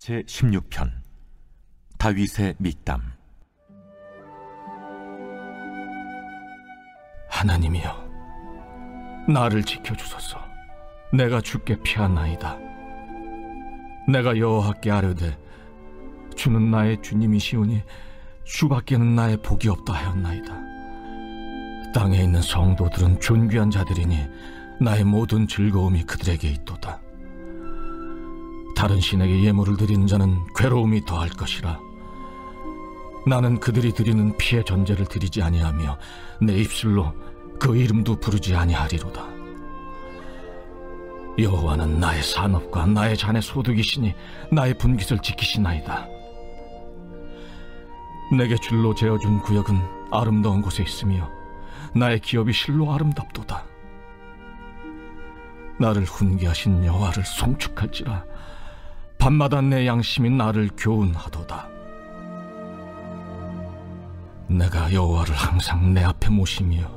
제 16편 다윗의 밑담 하나님이여 나를 지켜 주소서 내가 죽게 피하나이다 내가 여호와께 아뢰되 주는 나의 주님이시오니 주밖에는 나의 복이 없다 하였나이다 땅에 있는 성도들은 존귀한 자들이니 나의 모든 즐거움이 그들에게 있도다 다른 신에게 예물을 드리는 자는 괴로움이 더할 것이라 나는 그들이 드리는 피의 전제를 드리지 아니하며 내 입술로 그 이름도 부르지 아니하리로다 여호와는 나의 산업과 나의 잔의 소득이시니 나의 분깃을 지키시나이다 내게 줄로 재어준 구역은 아름다운 곳에 있으며 나의 기업이 실로 아름답도다 나를 훈계하신 여호와를 송축할지라 밤마다 내 양심이 나를 교훈하도다. 내가 여호와를 항상 내 앞에 모시며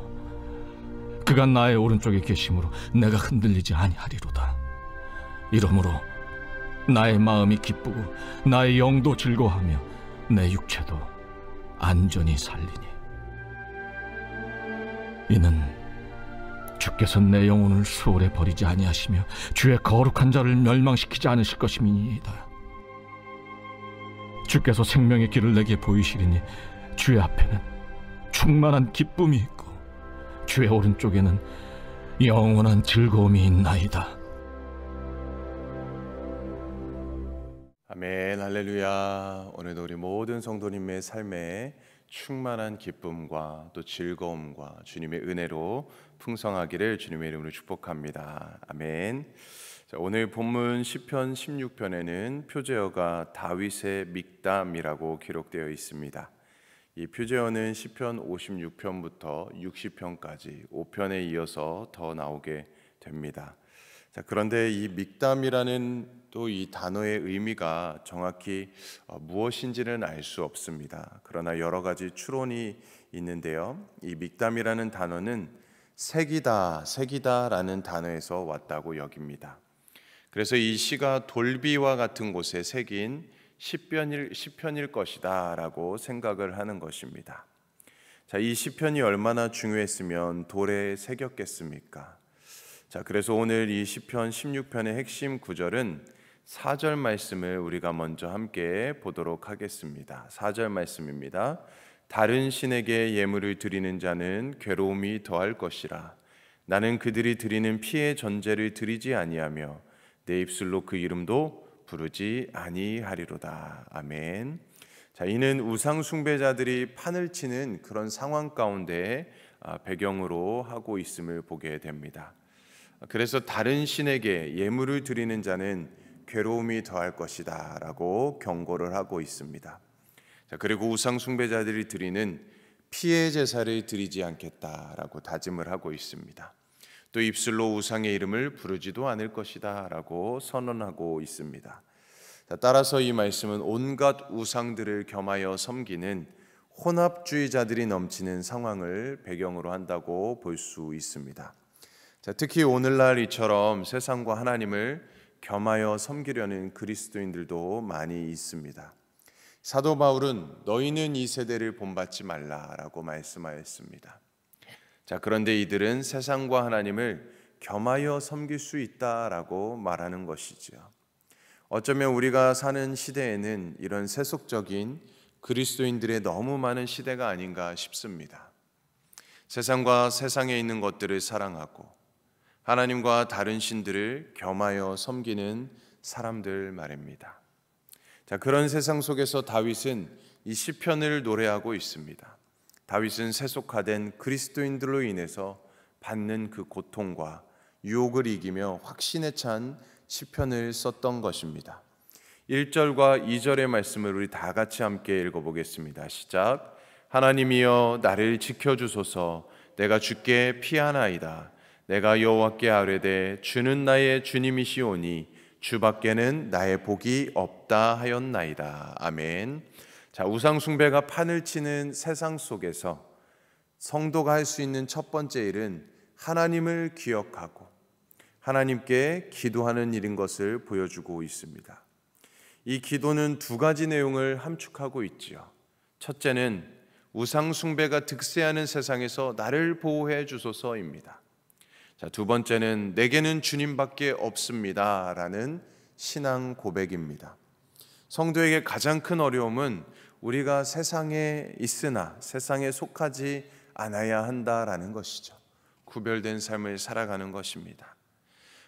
그가 나의 오른쪽에 계심으로 내가 흔들리지 아니하리로다. 이러므로 나의 마음이 기쁘고 나의 영도 즐거하며 내 육체도 안전히 살리니 이는 주께서 내 영혼을 수월해 버리지 아니하시며 주의 거룩한 자를 멸망시키지 않으실 것임이니이다. 주께서 생명의 길을 내게 보이시리니 주의 앞에는 충만한 기쁨이 있고 주의 오른쪽에는 영원한 즐거움이 있나이다. 아멘 할렐루야 오늘도 우리 모든 성도님의 삶에 충만한 기쁨과 또 즐거움과 주님의 은혜로 풍성하기를 주님의 이름으로 축복합니다. 아멘. 자, 오늘 본문 시편 16편에는 표제어가 다윗의 믹담이라고 기록되어 있습니다. 이 표제어는 시편 56편부터 60편까지 5편에 이어서 더 나오게 됩니다. 자, 그런데 이 믹담이라는 또이 단어의 의미가 정확히 어, 무엇인지는 알 수 없습니다. 그러나 여러 가지 추론이 있는데요. 이 믹담이라는 단어는 색이다, 색이다라는 단어에서 왔다고 여깁니다. 그래서 이 시가 돌비와 같은 곳에 새긴 시편일, 시편일 것이다라고 생각을 하는 것입니다. 자, 이 시편이 얼마나 중요했으면 돌에 새겼겠습니까? 자, 그래서 오늘 이 시편 16편의 핵심 구절은 4절 말씀을 우리가 먼저 함께 보도록 하겠습니다. 4절 말씀입니다. 다른 신에게 예물을 드리는 자는 괴로움이 더할 것이라. 나는 그들이 드리는 피의 전제를 드리지 아니하며 내 입술로 그 이름도 부르지 아니하리로다. 아멘. 자, 이는 우상 숭배자들이 판을 치는 그런 상황 가운데 아, 배경으로 하고 있음을 보게 됩니다. 그래서 다른 신에게 예물을 드리는 자는 괴로움이 더할 것이다 라고 경고를 하고 있습니다. 자, 그리고 우상 숭배자들이 드리는 피해 제사를 드리지 않겠다라고 다짐을 하고 있습니다. 또 입술로 우상의 이름을 부르지도 않을 것이다라고 선언하고 있습니다. 자, 따라서 이 말씀은 온갖 우상들을 겸하여 섬기는 혼합주의자들이 넘치는 상황을 배경으로 한다고 볼 수 있습니다. 자, 특히 오늘날 이처럼 세상과 하나님을 겸하여 섬기려는 그리스도인들도 많이 있습니다. 사도 바울은 너희는 이 세대를 본받지 말라라고 말씀하였습니다. 자, 그런데 이들은 세상과 하나님을 겸하여 섬길 수 있다라고 말하는 것이지요. 어쩌면 우리가 사는 시대에는 이런 세속적인 그리스도인들의 너무 많은 시대가 아닌가 싶습니다. 세상과 세상에 있는 것들을 사랑하고 하나님과 다른 신들을 겸하여 섬기는 사람들 말입니다. 자, 그런 세상 속에서 다윗은 이 시편을 노래하고 있습니다. 다윗은 세속화된 그리스도인들로 인해서 받는 그 고통과 유혹을 이기며 확신에 찬 시편을 썼던 것입니다. 1절과 2절의 말씀을 우리 다 같이 함께 읽어 보겠습니다. 시작. 하나님이여 나를 지켜 주소서. 내가 주께 피하나이다. 내가 여호와께 아뢰되 주는 나의 주님이시오니 주밖에는 나의 복이 없다 하였나이다. 아멘. 자, 우상 숭배가 판을 치는 세상 속에서 성도가 할 수 있는 첫 번째 일은 하나님을 기억하고 하나님께 기도하는 일인 것을 보여주고 있습니다. 이 기도는 두 가지 내용을 함축하고 있지요. 첫째는 우상 숭배가 득세하는 세상에서 나를 보호해 주소서입니다. 자, 두 번째는 내게는 주님밖에 없습니다라는 신앙 고백입니다. 성도에게 가장 큰 어려움은 우리가 세상에 있으나 세상에 속하지 않아야 한다라는 것이죠. 구별된 삶을 살아가는 것입니다.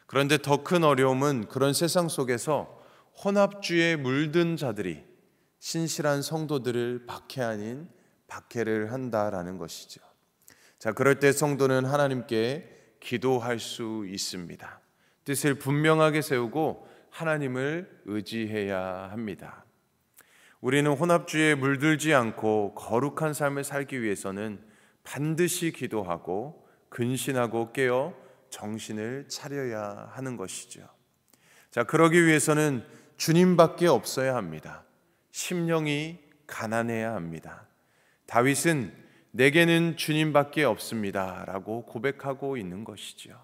그런데 더 큰 어려움은 그런 세상 속에서 혼합주의에 물든 자들이 신실한 성도들을 박해 아닌 박해를 한다라는 것이죠. 자, 그럴 때 성도는 하나님께 기도할 수 있습니다. 뜻을 분명하게 세우고 하나님을 의지해야 합니다. 우리는 혼합주의에 물들지 않고 거룩한 삶을 살기 위해서는 반드시 기도하고 근신하고 깨어 정신을 차려야 하는 것이죠. 자, 그러기 위해서는 주님밖에 없어야 합니다. 심령이 가난해야 합니다. 다윗은 내게는 주님밖에 없습니다. 라고 고백하고 있는 것이지요.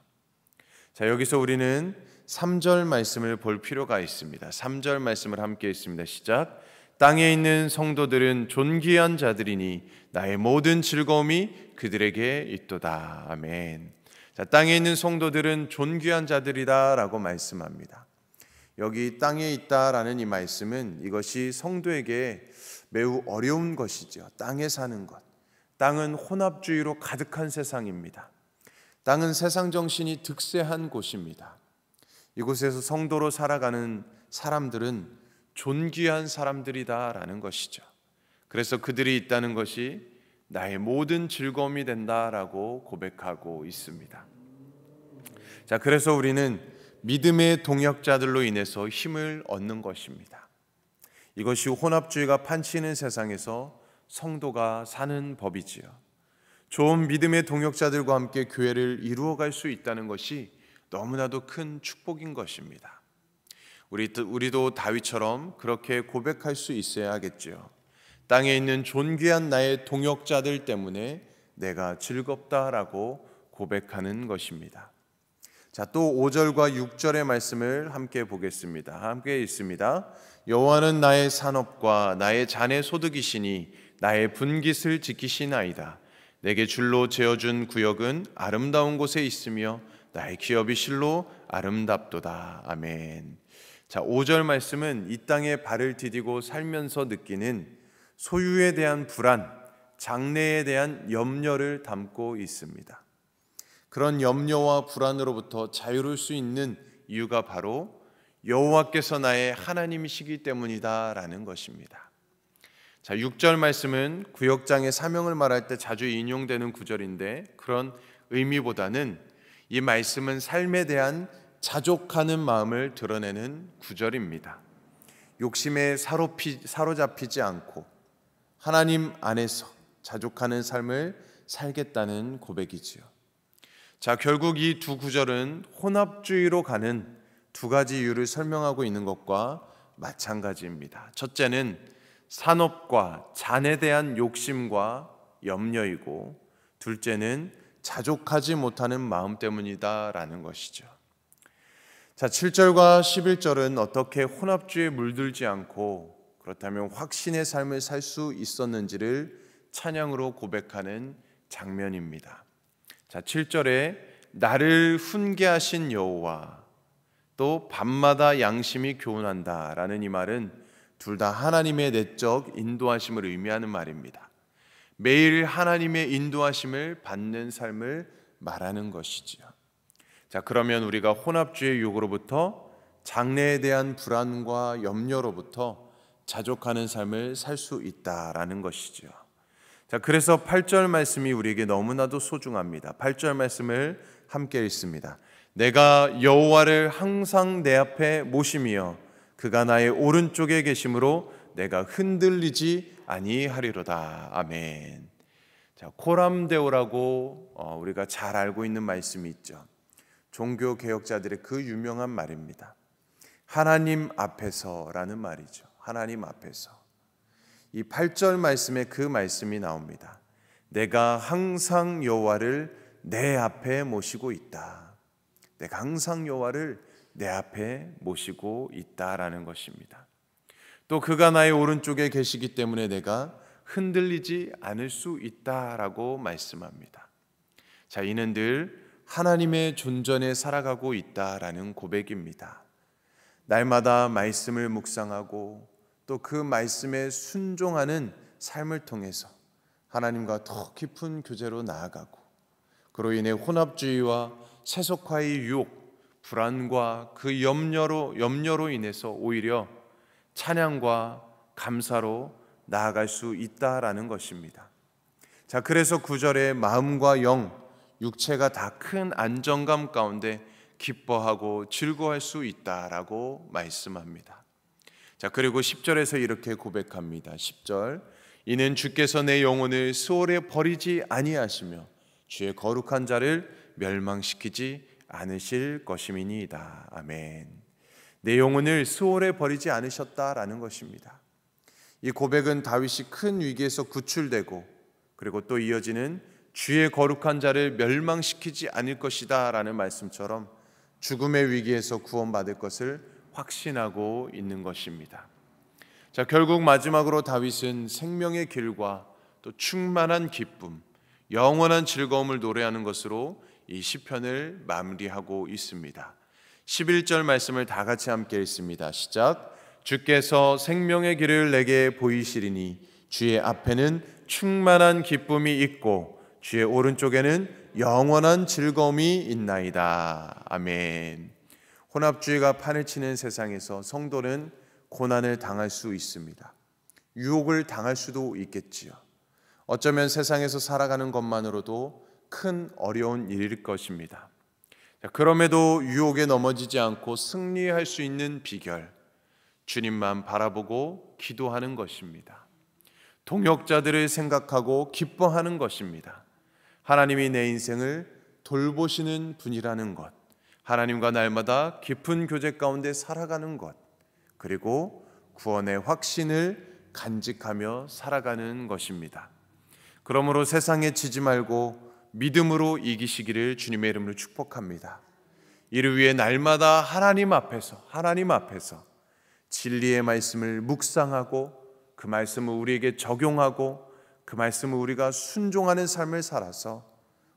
자, 여기서 우리는 3절 말씀을 볼 필요가 있습니다. 3절 말씀을 함께 있습니다 시작. 땅에 있는 성도들은 존귀한 자들이니 나의 모든 즐거움이 그들에게 있도다. 아멘. 자, 땅에 있는 성도들은 존귀한 자들이다라고 말씀합니다. 여기 땅에 있다라는 이 말씀은 이것이 성도에게 매우 어려운 것이죠. 땅에 사는 것. 땅은 혼합주의로 가득한 세상입니다. 땅은 세상 정신이 득세한 곳입니다. 이곳에서 성도로 살아가는 사람들은 존귀한 사람들이다라는 것이죠. 그래서 그들이 있다는 것이 나의 모든 즐거움이 된다라고 고백하고 있습니다. 자, 그래서 우리는 믿음의 동역자들로 인해서 힘을 얻는 것입니다. 이것이 혼합주의가 판치는 세상에서 성도가 사는 법이지요. 좋은 믿음의 동역자들과 함께 교회를 이루어갈 수 있다는 것이 너무나도 큰 축복인 것입니다. 우리, 우리도 다윗처럼 그렇게 고백할 수 있어야 겠지요 땅에 있는 존귀한 나의 동역자들 때문에 내가 즐겁다라고 고백하는 것입니다. 자, 또 5절과 6절의 말씀을 함께 보겠습니다. 함께 있습니다. 여호와는 나의 산업과 나의 잔의 소득이시니 나의 분깃을 지키시나이다. 내게 줄로 재어준 구역은 아름다운 곳에 있으며 나의 기업이 실로 아름답도다. 아멘. 자, 5절 말씀은 이 땅에 발을 디디고 살면서 느끼는 소유에 대한 불안, 장래에 대한 염려를 담고 있습니다. 그런 염려와 불안으로부터 자유로울 수 있는 이유가 바로 여호와께서 나의 하나님이시기 때문이다라는 것입니다. 자, 6절 말씀은 구역장의 사명을 말할 때 자주 인용되는 구절인데 그런 의미보다는 이 말씀은 삶에 대한 자족하는 마음을 드러내는 구절입니다. 욕심에 사로피, 사로잡히지 않고 하나님 안에서 자족하는 삶을 살겠다는 고백이지요. 자, 결국 이 두 구절은 혼합주의로 가는 두 가지 이유를 설명하고 있는 것과 마찬가지입니다. 첫째는 산업과 잔에 대한 욕심과 염려이고 둘째는 자족하지 못하는 마음 때문이다라는 것이죠. 자, 7절과 11절은 어떻게 혼합주의에 물들지 않고 그렇다면 확신의 삶을 살 수 있었는지를 찬양으로 고백하는 장면입니다. 자, 7절에 나를 훈계하신 여호와 또 밤마다 양심이 교훈한다라는 이 말은 둘다 하나님의 내적 인도하심을 의미하는 말입니다. 매일 하나님의 인도하심을 받는 삶을 말하는 것이지요. 자, 그러면 우리가 혼합주의 요구로부터 장래에 대한 불안과 염려로부터 자족하는 삶을 살 수 있다라는 것이지요. 자, 그래서 8절 말씀이 우리에게 너무나도 소중합니다. 8절 말씀을 함께 읽습니다. 내가 여호와를 항상 내 앞에 모심이 그가 나의 오른쪽에 계심으로 내가 흔들리지 아니하리로다. 아멘. 자, 코람데오라고 어, 우리가 잘 알고 있는 말씀이 있죠. 종교 개혁자들의 그 유명한 말입니다. 하나님 앞에서라는 말이죠. 하나님 앞에서. 이 8절 말씀에 그 말씀이 나옵니다. 내가 항상 여호와를 내 앞에 모시고 있다. 내가 항상 여호와를 내 앞에 모시고 있다라는 것입니다. 또 그가 나의 오른쪽에 계시기 때문에 내가 흔들리지 않을 수 있다라고 말씀합니다. 자, 이는 늘 하나님의 존전에 살아가고 있다라는 고백입니다. 날마다 말씀을 묵상하고 또 그 말씀에 순종하는 삶을 통해서 하나님과 더 깊은 교제로 나아가고 그로 인해 혼합주의와 세속화의 유혹 불안과 그 염려로 염려로 인해서 오히려 찬양과 감사로 나아갈 수 있다라는 것입니다. 자, 그래서 구절에 마음과 영, 육체가 다 큰 안정감 가운데 기뻐하고 즐거워할 수 있다라고 말씀합니다. 자, 그리고 1절에서 이렇게 고백합니다. 1절 이는 주께서 내 영혼을 수월에 버리지 아니하시며 주의 거룩한 자를 멸망시키지 않으실 것임이니이다. 아멘. 내 영혼을 수월에 버리지 않으셨다라는 것입니다. 이 고백은 다윗이 큰 위기에서 구출되고 그리고 또 이어지는 주의 거룩한 자를 멸망시키지 않을 것이다라는 말씀처럼 죽음의 위기에서 구원받을 것을 확신하고 있는 것입니다. 자, 결국 마지막으로 다윗은 생명의 길과 또 충만한 기쁨, 영원한 즐거움을 노래하는 것으로 이 시편을 마무리하고 있습니다. 11절 말씀을 다 같이 함께 읽습니다. 시작. 주께서 생명의 길을 내게 보이시리니 주의 앞에는 충만한 기쁨이 있고 주의 오른쪽에는 영원한 즐거움이 있나이다. 아멘. 혼합주의가 판을 치는 세상에서 성도는 고난을 당할 수 있습니다. 유혹을 당할 수도 있겠지요. 어쩌면 세상에서 살아가는 것만으로도 큰 어려운 일일 것입니다. 그럼에도 유혹에 넘어지지 않고 승리할 수 있는 비결, 주님만 바라보고 기도하는 것입니다. 동역자들을 생각하고 기뻐하는 것입니다. 하나님이 내 인생을 돌보시는 분이라는 것, 하나님과 날마다 깊은 교제 가운데 살아가는 것, 그리고 구원의 확신을 간직하며 살아가는 것입니다. 그러므로 세상에 지지 말고 믿음으로 이기시기를 주님의 이름으로 축복합니다. 이를 위해 날마다 하나님 앞에서 하나님 앞에서 진리의 말씀을 묵상하고 그 말씀을 우리에게 적용하고 그 말씀을 우리가 순종하는 삶을 살아서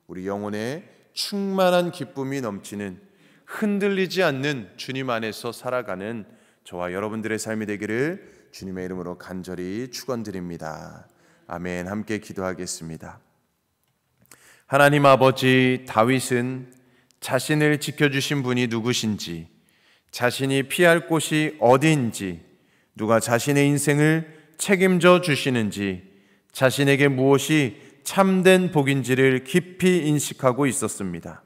우리 영혼에 충만한 기쁨이 넘치는 흔들리지 않는 주님 안에서 살아가는 저와 여러분들의 삶이 되기를 주님의 이름으로 간절히 축원드립니다. 아멘. 함께 기도하겠습니다. 하나님 아버지 다윗은 자신을 지켜주신 분이 누구신지, 자신이 피할 곳이 어디인지, 누가 자신의 인생을 책임져 주시는지, 자신에게 무엇이 참된 복인지를 깊이 인식하고 있었습니다.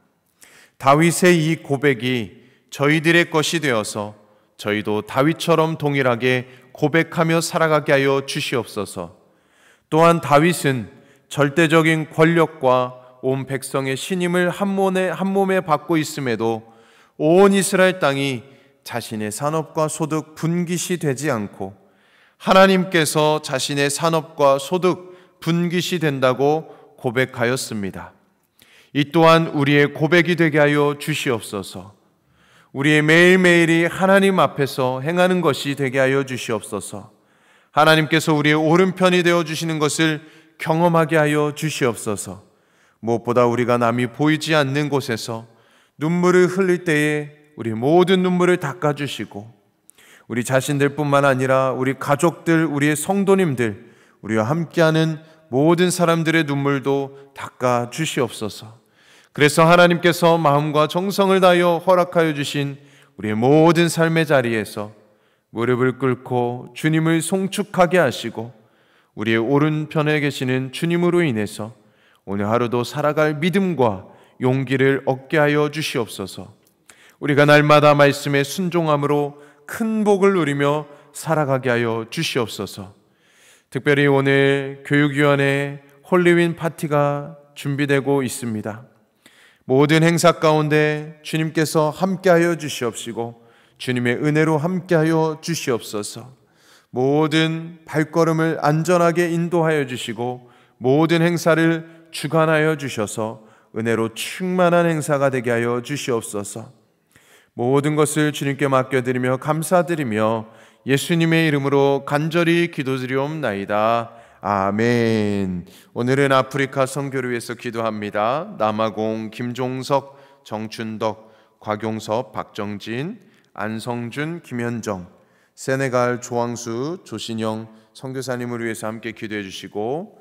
다윗의 이 고백이 저희들의 것이 되어서 저희도 다윗처럼 동일하게 고백하며 살아가게 하여 주시옵소서. 또한 다윗은 절대적인 권력과 온 백성의 신임을 한 몸에 한 몸에 받고 있음에도 온 이스라엘 땅이 자신의 산업과 소득 분깃이 되지 않고 하나님께서 자신의 산업과 소득 분깃이 된다고 고백하였습니다. 이 또한 우리의 고백이 되게 하여 주시옵소서. 우리의 매일매일이 하나님 앞에서 행하는 것이 되게 하여 주시옵소서. 하나님께서 우리의 오른편이 되어 주시는 것을 경험하게 하여 주시옵소서. 무엇보다 우리가 남이 보이지 않는 곳에서 눈물을 흘릴 때에 우리 모든 눈물을 닦아주시고 우리 자신들뿐만 아니라 우리 가족들, 우리의 성도님들, 우리와 함께하는 모든 사람들의 눈물도 닦아 주시옵소서. 그래서 하나님께서 마음과 정성을 다하여 허락하여 주신 우리의 모든 삶의 자리에서 무릎을 꿇고 주님을 송축하게 하시고 우리의 오른편에 계시는 주님으로 인해서 오늘 하루도 살아갈 믿음과 용기를 얻게 하여 주시옵소서. 우리가 날마다 말씀의 순종함으로 큰 복을 누리며 살아가게 하여 주시옵소서. 특별히 오늘 교육위원회 홀리윈 파티가 준비되고 있습니다. 모든 행사 가운데 주님께서 함께하여 주시옵시고 주님의 은혜로 함께하여 주시옵소서. 모든 발걸음을 안전하게 인도하여 주시고 모든 행사를 주관하여 주셔서 은혜로 충만한 행사가 되게 하여 주시옵소서. 모든 것을 주님께 맡겨드리며 감사드리며 예수님의 이름으로 간절히 기도드리옵나이다. 아멘. 오늘은 아프리카 선교를 서 기도합니다. 남아공 김종석, 정춘덕, 곽용섭, 박정진, 안성준, 김현정, 세네갈 조항수, 조신영 선교사님을 위해서 함께 기도해 주시고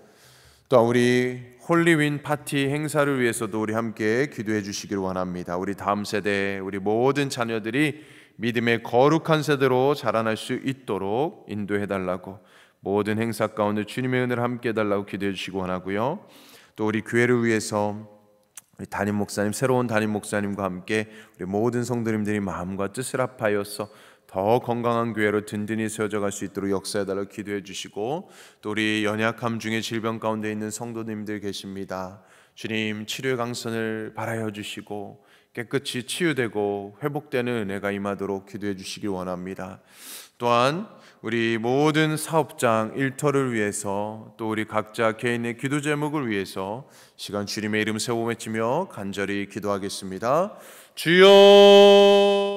또한 우리 홀리윈 파티 행사를 위해서도 우리 함께 기도해 주시기를 원합니다. 우리 다음 세대 우리 모든 자녀들이 믿음의 거룩한 세대로 자라날 수 있도록 인도해 달라고 모든 행사 가운데 주님의 은혜를 함께 달라고 기도해 주시고 원하고요. 또 우리 교회를 위해서 우리 담임 목사님 새로운 담임 목사님과 함께 우리 모든 성도님들이 마음과 뜻을 합하여서 더 건강한 교회로 든든히 세워져 갈 수 있도록 역사해달라 기도해 주시고 또 우리 연약함 중에 질병 가운데 있는 성도님들 계십니다. 주님 치료의 강선을 바라여 주시고 깨끗이 치유되고 회복되는 은혜가 임하도록 기도해 주시길 원합니다. 또한 우리 모든 사업장 일터를 위해서 또 우리 각자 개인의 기도 제목을 위해서 시간 주님의 이름 세워 외치며 간절히 기도하겠습니다. 주여